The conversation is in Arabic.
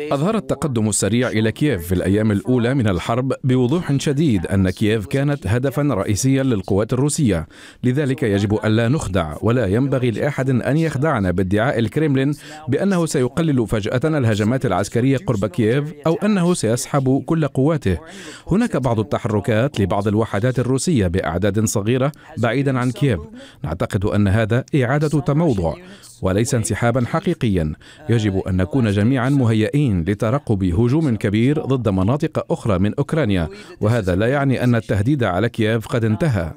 أظهر التقدم السريع إلى كييف في الأيام الأولى من الحرب بوضوح شديد أن كييف كانت هدفا رئيسيا للقوات الروسية لذلك يجب ألا نخدع ولا ينبغي لأحد أن يخدعنا بادعاء الكريملين بأنه سيقلل فجأة الهجمات العسكرية قرب كييف أو أنه سيسحب كل قواته هناك بعض التحركات لبعض الوحدات الروسية بأعداد صغيرة بعيدا عن كييف نعتقد أن هذا إعادة تموضع وليس انسحابا حقيقيا يجب أن نكون جميعا مهيئين لترقب هجوم كبير ضد مناطق أخرى من أوكرانيا وهذا لا يعني أن التهديد على كييف قد انتهى